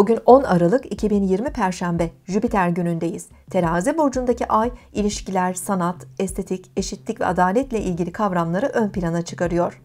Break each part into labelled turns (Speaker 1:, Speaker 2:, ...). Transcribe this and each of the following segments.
Speaker 1: Bugün 10 Aralık 2020 Perşembe Jüpiter günündeyiz. Terazi burcundaki ay ilişkiler, sanat, estetik, eşitlik ve adaletle ilgili kavramları ön plana çıkarıyor.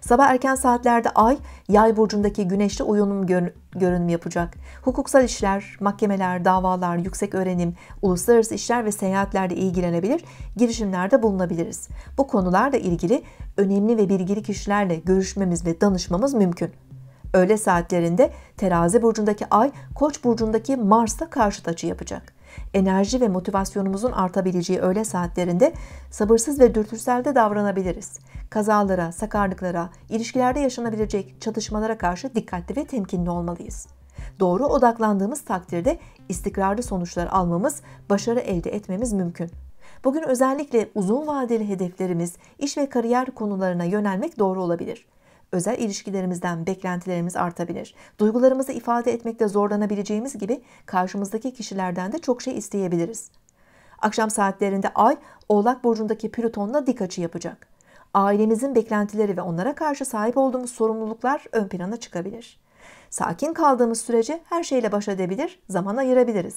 Speaker 1: Sabah erken saatlerde ay yay burcundaki güneşle uyumlu gör görünüm yapacak. Hukuksal işler, mahkemeler, davalar, yüksek öğrenim, uluslararası işler ve seyahatlerde ilgilenebilir, girişimlerde bulunabiliriz. Bu konularla ilgili önemli ve bilgili kişilerle görüşmemiz ve danışmamız mümkün. Öğle saatlerinde terazi burcundaki ay koç burcundaki Mars'la karşıt açı yapacak. Enerji ve motivasyonumuzun artabileceği öğle saatlerinde sabırsız ve dürtüselde davranabiliriz. Kazalara, sakarlıklara, ilişkilerde yaşanabilecek çatışmalara karşı dikkatli ve temkinli olmalıyız. Doğru odaklandığımız takdirde istikrarlı sonuçlar almamız, başarı elde etmemiz mümkün. Bugün özellikle uzun vadeli hedeflerimiz, iş ve kariyer konularına yönelmek doğru olabilir özel ilişkilerimizden beklentilerimiz artabilir. Duygularımızı ifade etmekte zorlanabileceğimiz gibi karşımızdaki kişilerden de çok şey isteyebiliriz. Akşam saatlerinde Ay, Oğlak burcundaki Plüton'la dik açı yapacak. Ailemizin beklentileri ve onlara karşı sahip olduğumuz sorumluluklar ön plana çıkabilir. Sakin kaldığımız sürece her şeyle baş edebilir, zaman ayırabiliriz.